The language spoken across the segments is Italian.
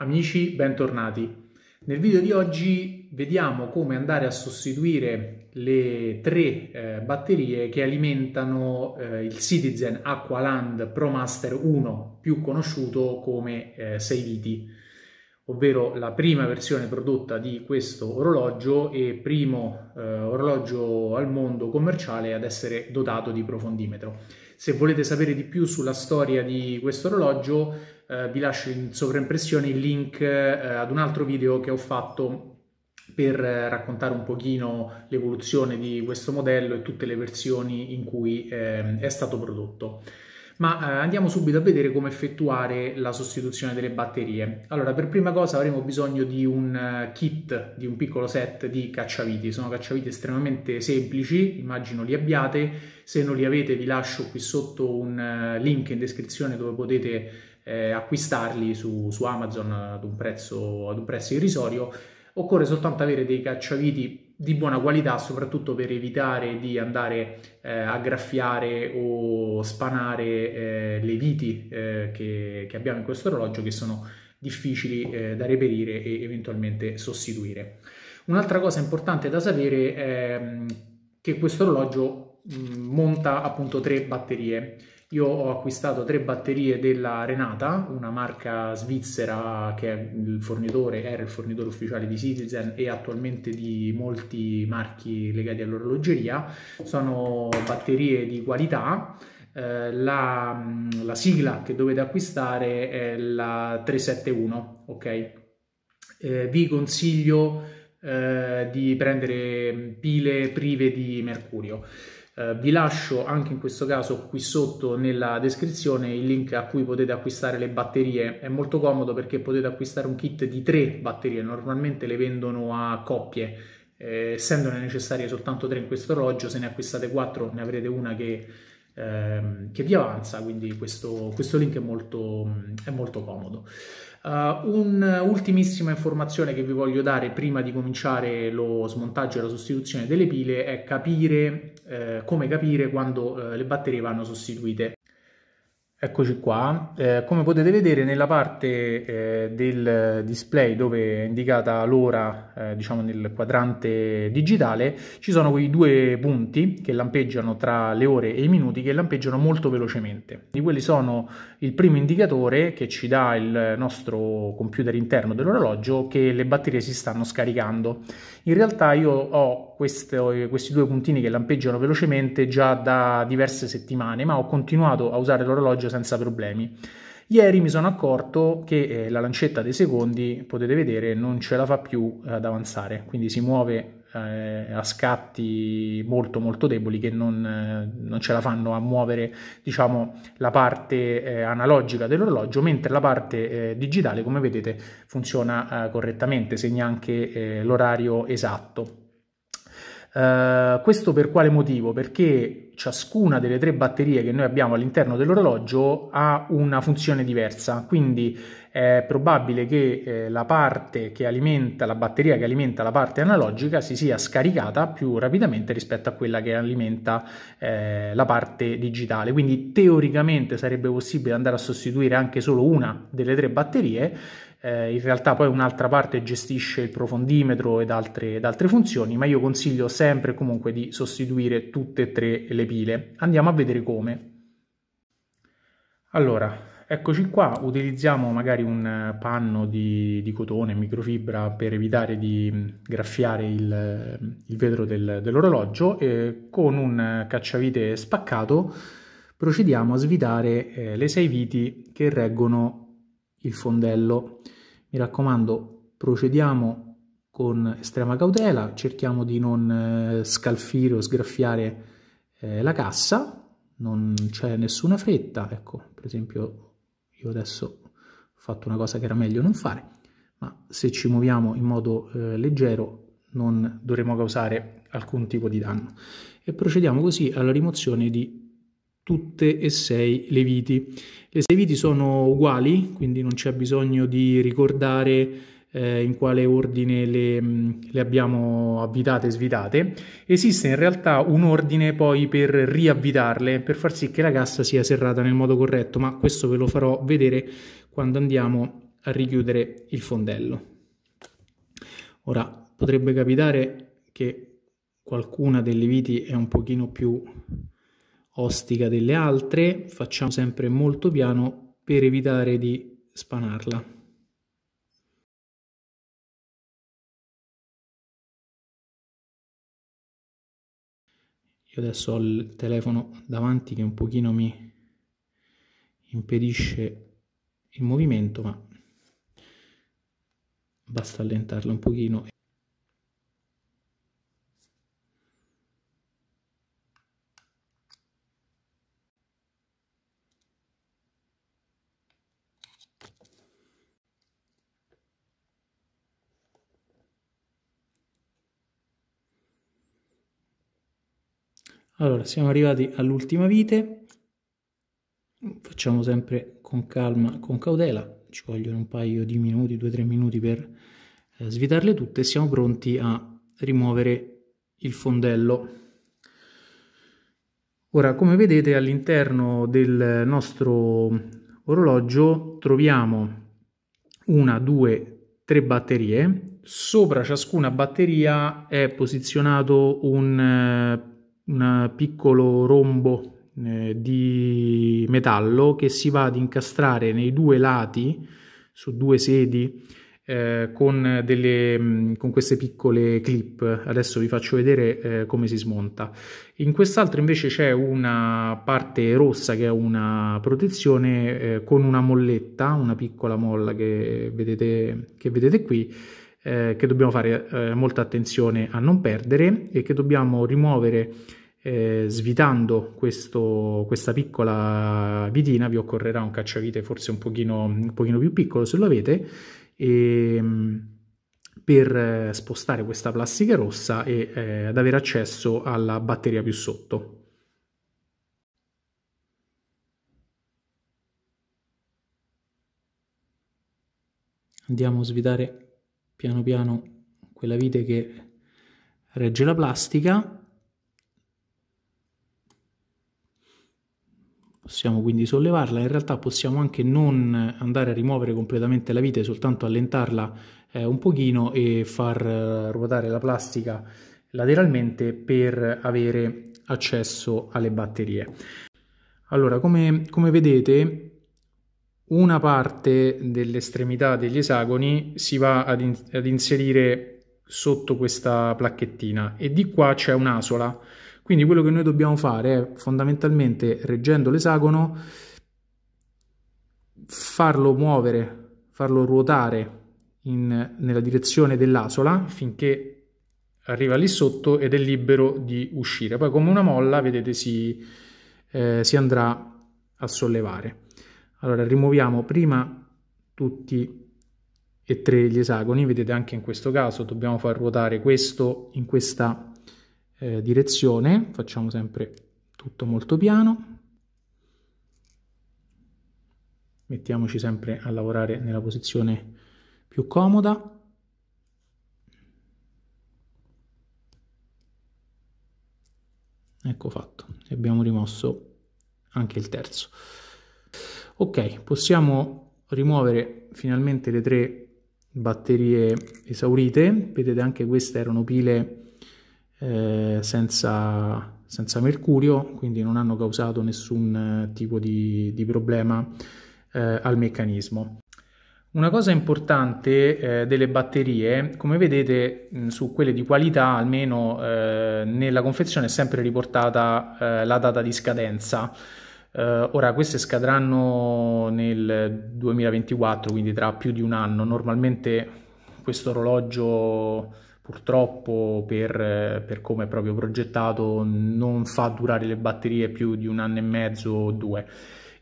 Amici, bentornati. Nel video di oggi vediamo come andare a sostituire le tre eh, batterie che alimentano eh, il Citizen Aqualand Pro Master 1, più conosciuto come eh, 6 viti ovvero la prima versione prodotta di questo orologio e primo eh, orologio al mondo commerciale ad essere dotato di profondimetro. Se volete sapere di più sulla storia di questo orologio eh, vi lascio in sovraimpressione il link eh, ad un altro video che ho fatto per eh, raccontare un pochino l'evoluzione di questo modello e tutte le versioni in cui ehm, è stato prodotto ma eh, andiamo subito a vedere come effettuare la sostituzione delle batterie. Allora, per prima cosa avremo bisogno di un eh, kit, di un piccolo set di cacciaviti. Sono cacciaviti estremamente semplici, immagino li abbiate. Se non li avete vi lascio qui sotto un eh, link in descrizione dove potete eh, acquistarli su, su Amazon ad un, prezzo, ad un prezzo irrisorio. Occorre soltanto avere dei cacciaviti di buona qualità soprattutto per evitare di andare eh, a graffiare o spanare eh, le viti eh, che, che, abbiamo in questo orologio che sono difficili eh, da reperire e eventualmente sostituire. Un'altra cosa importante da sapere è mm, che questo orologio mm, monta appunto tre batterie io ho acquistato tre batterie della Renata, una marca svizzera che il era il fornitore ufficiale di Citizen e attualmente di molti marchi legati all'orologeria. Sono batterie di qualità. Eh, la, la, sigla che dovete acquistare è la 371, ok? Eh, vi consiglio eh, di prendere pile prive di mercurio. Eh, vi lascio anche in questo caso qui sotto nella descrizione il link a cui potete acquistare le batterie. È molto comodo perché potete acquistare un kit di tre batterie, normalmente le vendono a coppie. Eh, essendone necessarie soltanto tre in questo orologio, se ne acquistate quattro ne avrete una che, ehm, che vi avanza, quindi questo, questo link è molto, è molto comodo. Uh, eh, un'ultimissima informazione che vi voglio dare prima di cominciare lo smontaggio e la sostituzione delle pile è capire eh, come capire quando eh, le batterie vanno sostituite. Eccoci qua, eh, come potete vedere nella parte eh, del display dove è indicata l'ora, eh, diciamo nel quadrante digitale, ci sono quei due punti che lampeggiano tra le ore e i minuti che lampeggiano molto velocemente. Di quelli sono il primo indicatore che ci dà il nostro computer interno dell'orologio che le batterie si stanno scaricando in realtà io ho queste, questi due puntini che lampeggiano velocemente già da diverse settimane, ma ho continuato a usare l'orologio senza problemi. Ieri mi sono accorto che eh, la lancetta dei secondi, potete vedere, non ce la fa più ad avanzare, quindi si muove eh, a scatti molto molto deboli che non, eh, non, ce la fanno a muovere diciamo, la parte eh, analogica dell'orologio, mentre la parte eh, digitale come vedete funziona correttamente, segna anche l'orario esatto. Uh, questo per quale motivo? Perché ciascuna delle tre batterie che noi abbiamo all'interno dell'orologio ha una funzione diversa, quindi è probabile che eh, la parte che alimenta, la batteria che alimenta la parte analogica si sia scaricata più rapidamente rispetto a quella che alimenta eh, la parte digitale. Quindi teoricamente sarebbe possibile andare a sostituire anche solo una delle tre batterie, eh, in realtà poi un'altra parte gestisce il profondimetro ed altre, ed altre funzioni, ma io consiglio sempre comunque di sostituire tutte e tre le pile. Andiamo a vedere come. Allora, Eccoci qua, utilizziamo magari un eh, panno di, di cotone, microfibra per evitare di mm, graffiare il, eh, il vetro del, dell'orologio e con un eh, cacciavite spaccato procediamo a svitare eh, le sei viti che reggono il fondello. Mi raccomando, procediamo con estrema cautela, cerchiamo di non scalfire o sgraffiare eh, la cassa, non c'è nessuna fretta, ecco, per esempio io adesso ho fatto una cosa che era meglio non fare, ma se ci muoviamo in modo eh, leggero non dovremo causare alcun tipo di danno. E procediamo così alla rimozione di tutte e sei le viti. Le sei viti sono uguali, quindi non c'è bisogno di ricordare eh, in quale ordine le, mm, le abbiamo avvitate e svitate, esiste in realtà un ordine poi per riavvitarle, per far sì che la cassa sia serrata nel modo corretto, ma questo ve lo farò vedere quando andiamo a richiudere il fondello. Ora, potrebbe capitare che qualcuna delle viti è un pochino più ostica delle altre, facciamo sempre molto piano per evitare di spanarla. Io adesso ho il telefono davanti che un pochino mi impedisce il movimento, ma basta allentarlo un pochino. Allora, siamo arrivati all'ultima vite, facciamo sempre con calma, con cautela, ci vogliono un paio di minuti, due o tre minuti per eh, svitarle tutte e siamo pronti a rimuovere il fondello. Ora, come vedete, all'interno del nostro orologio troviamo una, due, tre batterie. Sopra ciascuna batteria è posizionato un eh, un piccolo rombo eh, di metallo che si va ad incastrare nei due lati su due sedi eh, con, delle, mm, con, queste piccole clip. Adesso vi faccio vedere eh, come si smonta. In quest'altro invece c'è una parte rossa che è una protezione eh, con una molletta, una piccola molla che vedete, che vedete qui eh, che dobbiamo fare eh, molta attenzione a non perdere e che dobbiamo rimuovere eh, svitando questo, questa piccola vitina, vi occorrerà un cacciavite forse un pochino, un pochino più piccolo se lo avete, e, ehm, per eh, spostare questa plastica rossa e eh, ad avere accesso alla batteria più sotto. andiamo a svitare piano piano quella vite che regge la plastica possiamo quindi sollevarla in realtà possiamo anche non andare a rimuovere completamente la vite soltanto allentarla eh, un pochino e far eh, ruotare la plastica lateralmente per avere accesso alle batterie allora come, come vedete una parte dell'estremità degli esagoni si va ad, in- ad inserire sotto questa placchettina e di qua c'è un'asola. Quindi quello che noi dobbiamo fare è fondamentalmente, reggendo l'esagono, farlo muovere, farlo ruotare in, nella direzione dell'asola finché arriva lì sotto ed è libero di uscire. Poi come una molla, vedete, si, eh, si andrà a sollevare. Allora rimuoviamo prima tutti e tre gli esagoni, vedete anche in questo caso dobbiamo far ruotare questo in questa eh, direzione, facciamo sempre tutto molto piano, mettiamoci sempre a lavorare nella posizione più comoda. Ecco fatto, e abbiamo rimosso anche il terzo. Ok, possiamo rimuovere finalmente le tre batterie esaurite. Vedete anche queste erano pile eh, senza, senza, mercurio, quindi non hanno causato nessun eh, tipo di, di problema eh, al meccanismo. Una cosa importante eh, delle batterie, come vedete mh, su quelle di qualità, almeno eh, nella confezione è sempre riportata eh, la data di scadenza. Uh, ora queste scadranno nel 2024, quindi tra più di un anno. Normalmente questo orologio purtroppo per, per come è proprio progettato non fa durare le batterie più di un anno e mezzo o due.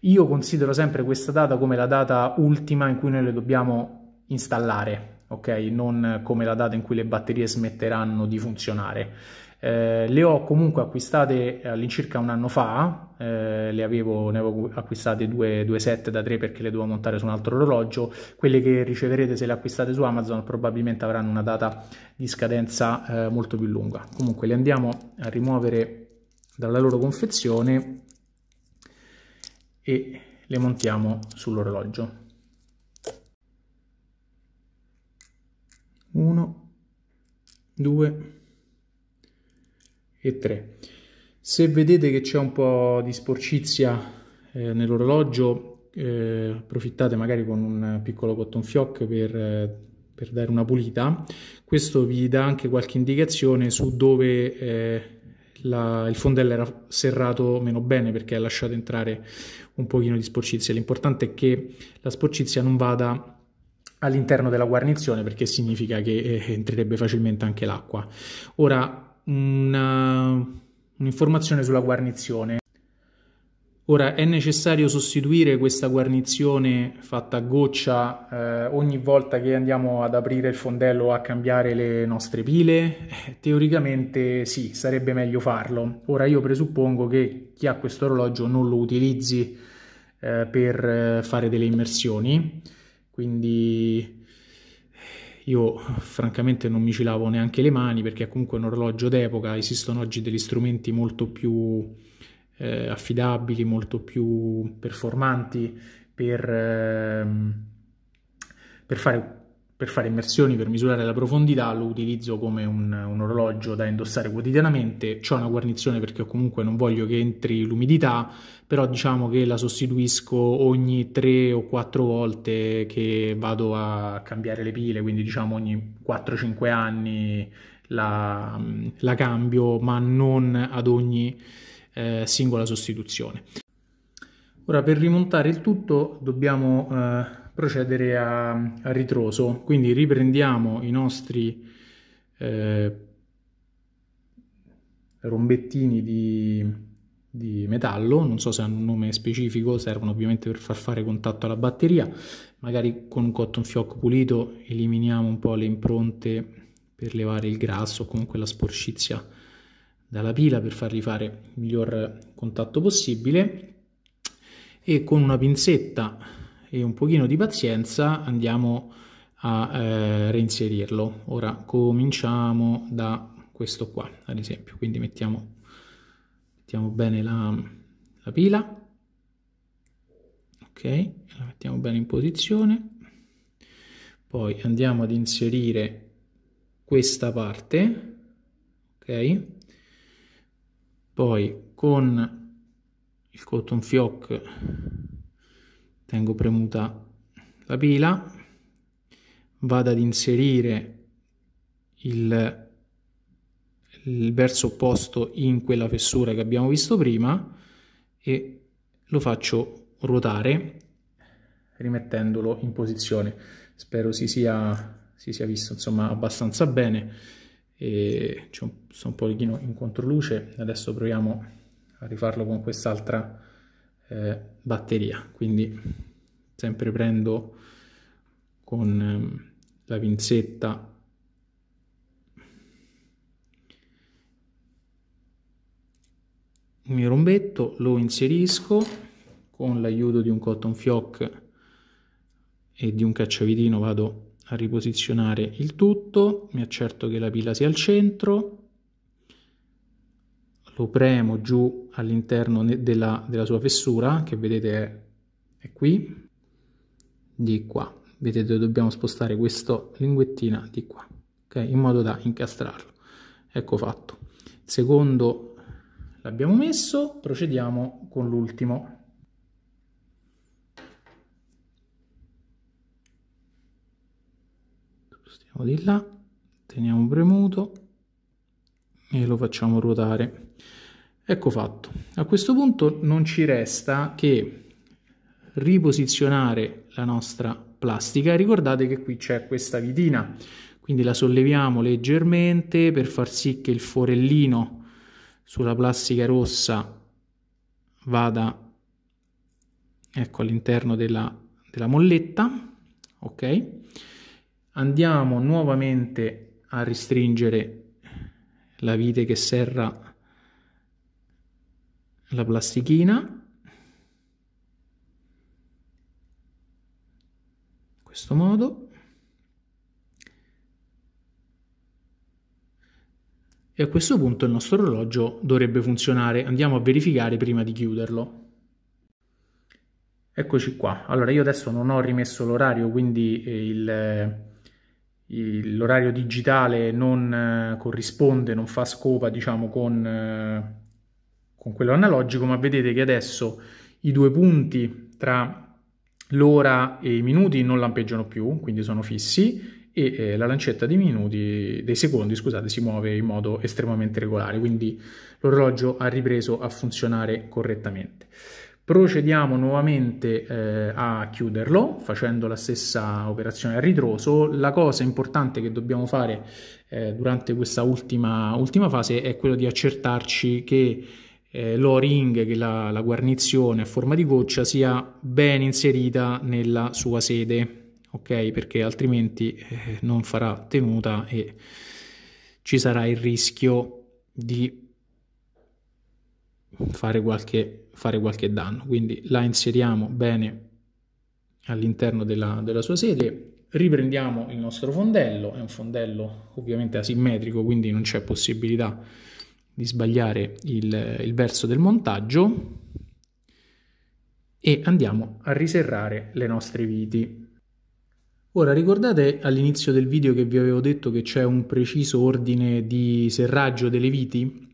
Io considero sempre questa data come la data ultima in cui noi le dobbiamo installare, ok? Non come la data in cui le batterie smetteranno di funzionare eh, le ho comunque acquistate eh, all'incirca un anno fa, eh, le avevo, ne avevo acquistate due, due, set da tre perché le dovevo montare su un altro orologio, quelle che riceverete se le acquistate su Amazon probabilmente avranno una data di scadenza eh, molto più lunga. Comunque le andiamo a rimuovere dalla loro confezione e le montiamo sull'orologio. 1, 2, e 3. Se vedete che c'è un po' di sporcizia eh, nell'orologio, eh, approfittate magari con un piccolo cotton fioc per, eh, per, dare una pulita. Questo vi dà anche qualche indicazione su dove eh, la, il fondello era serrato meno bene perché ha lasciato entrare un pochino di sporcizia. L'importante è che la sporcizia non vada all'interno della guarnizione perché significa che eh, entrerebbe facilmente anche l'acqua. Ora una, eh, un'informazione sulla guarnizione. Ora è necessario sostituire questa guarnizione fatta a goccia eh, ogni volta che andiamo ad aprire il fondello a cambiare le nostre pile? Eh, teoricamente sì, sarebbe meglio farlo. Ora io presuppongo che chi ha questo orologio non lo utilizzi eh, per eh, fare delle immersioni, quindi io francamente non mi ci lavo neanche le mani perché è comunque un orologio d'epoca, esistono oggi degli strumenti molto più eh, affidabili, molto più performanti per, eh, per fare per fare immersioni, per misurare la profondità, lo utilizzo come un, un orologio da indossare quotidianamente. C'ho una guarnizione perché comunque non voglio che entri l'umidità, però diciamo che la sostituisco ogni 3 o 4 volte che vado a cambiare le pile, quindi diciamo ogni 4-5 anni la, la, cambio, ma non ad ogni eh, singola sostituzione. Ora per rimontare il tutto dobbiamo... Eh, procedere a, a ritroso. Quindi riprendiamo i nostri eh, rombettini di, di metallo, non so se hanno un nome specifico, servono ovviamente per far fare contatto alla batteria, magari con un cotton fioc pulito eliminiamo un po' le impronte per levare il grasso o comunque la sporcizia dalla pila per farli fare il miglior contatto possibile e con una pinzetta e un pochino di pazienza andiamo a eh, reinserirlo. Ora cominciamo da questo qua, ad esempio, quindi mettiamo, mettiamo bene la, la pila, ok, la mettiamo bene in posizione, poi andiamo ad inserire questa parte, ok, poi con il cotton fioc tengo premuta la pila, vado ad inserire il, il verso opposto in quella fessura che abbiamo visto prima e lo faccio ruotare rimettendolo in posizione. Spero si sia, si sia visto insomma abbastanza bene. E c'è un, sono un pochino in controluce, adesso proviamo a rifarlo con quest'altra eh, batteria quindi sempre prendo con ehm, la pinzetta il mio rombetto lo inserisco con l'aiuto di un cotton fioc e di un cacciavitino vado a riposizionare il tutto mi accerto che la pila sia al centro lo premo giù all'interno della, della, sua fessura che vedete è, è qui di qua vedete dobbiamo spostare questa linguettina di qua okay? in modo da incastrarlo ecco fatto secondo l'abbiamo messo procediamo con l'ultimo spostiamo di là teniamo premuto e lo facciamo ruotare Ecco fatto. A questo punto non ci resta che riposizionare la nostra plastica. Ricordate che qui c'è questa vitina, quindi la solleviamo leggermente per far sì che il forellino sulla plastica rossa vada ecco, all'interno della, della molletta. Ok? Andiamo nuovamente a restringere la vite che serra la plastichina, in questo modo, e a questo punto il nostro orologio dovrebbe funzionare, andiamo a verificare prima di chiuderlo. Eccoci qua, allora io adesso non ho rimesso l'orario, quindi eh, eh, il l'orario digitale non eh, corrisponde, non fa scopa diciamo con con quello analogico, ma vedete che adesso i due punti tra l'ora e i minuti non lampeggiano più, quindi sono fissi, e eh, la lancetta dei minuti, dei secondi, scusate, si muove in modo estremamente regolare, quindi l'orologio ha ripreso a funzionare correttamente. Procediamo nuovamente eh, a chiuderlo facendo la stessa operazione a ritroso. La cosa importante che dobbiamo fare eh, durante questa ultima, ultima fase è quello di accertarci che eh, l'O-ring, che la, la guarnizione a forma di goccia, sia ben inserita nella sua sede, ok? Perché altrimenti eh, non farà tenuta e ci sarà il rischio di fare qualche, fare qualche danno. Quindi la inseriamo bene all'interno della, della sua sede riprendiamo il nostro fondello, è un fondello ovviamente asimmetrico, quindi non c'è possibilità di sbagliare il, il verso del montaggio e andiamo a riserrare le nostre viti. Ora ricordate all'inizio del video che vi avevo detto che c'è un preciso ordine di serraggio delle viti?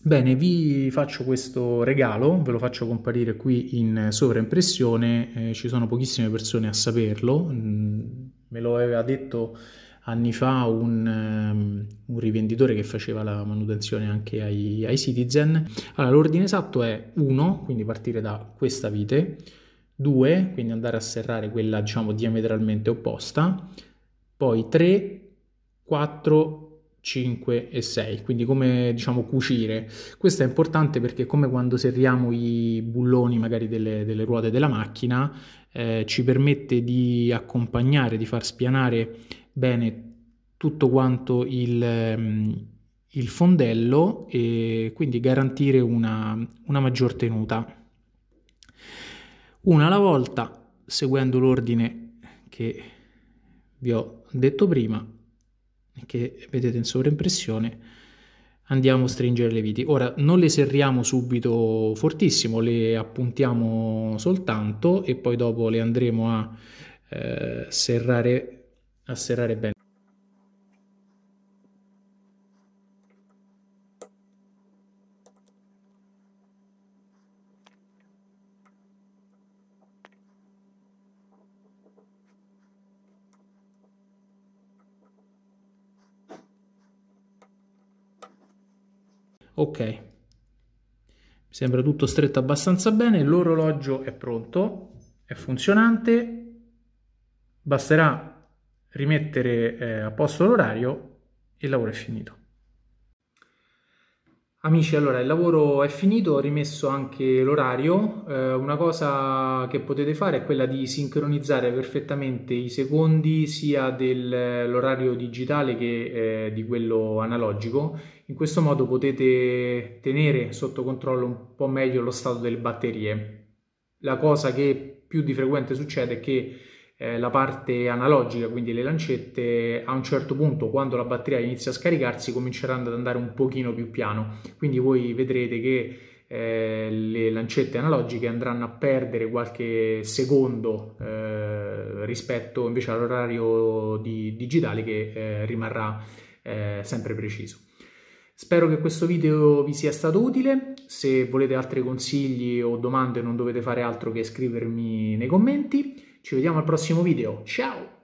Bene, vi faccio questo regalo, ve lo faccio comparire qui in sovraimpressione, eh, ci sono pochissime persone a saperlo, mm, me lo aveva detto anni fa un, ehm, un rivenditore che faceva la manutenzione anche ai, ai citizen. Allora, l'ordine esatto è 1, quindi partire da questa vite, 2, quindi andare a serrare quella diciamo diametralmente opposta, poi 3, 4, 5 e 6, quindi come diciamo cucire. Questo è importante perché come quando serriamo i bulloni magari delle, delle ruote della macchina, eh, ci permette di accompagnare, di far spianare bene tutto quanto il, ehm, il fondello e quindi garantire una, una maggior tenuta. Una alla volta, seguendo l'ordine che vi ho detto prima, che vedete in sovraimpressione, andiamo a stringere le viti. Ora non le serriamo subito fortissimo, le appuntiamo soltanto e poi dopo le andremo a eh, serrare Asserrare bene. ok mi sembra tutto stretto abbastanza bene l'orologio è pronto è funzionante basterà rimettere eh, a posto l'orario e il lavoro è finito. Amici, allora il lavoro è finito, ho rimesso anche l'orario. Eh, una cosa che potete fare è quella di sincronizzare perfettamente i secondi sia dell'orario digitale che eh, di quello analogico. In questo modo potete tenere sotto controllo un po' meglio lo stato delle batterie. La cosa che più di frequente succede è che eh, la parte analogica, quindi le lancette, a un certo punto quando la batteria inizia a scaricarsi cominceranno ad andare un pochino più piano, quindi voi vedrete che eh, le lancette analogiche andranno a perdere qualche secondo eh, rispetto invece all'orario di, digitale che eh, rimarrà eh, sempre preciso. Spero che questo video vi sia stato utile, se volete altri consigli o domande non dovete fare altro che scrivermi nei commenti. Ci vediamo al prossimo video. Ciao!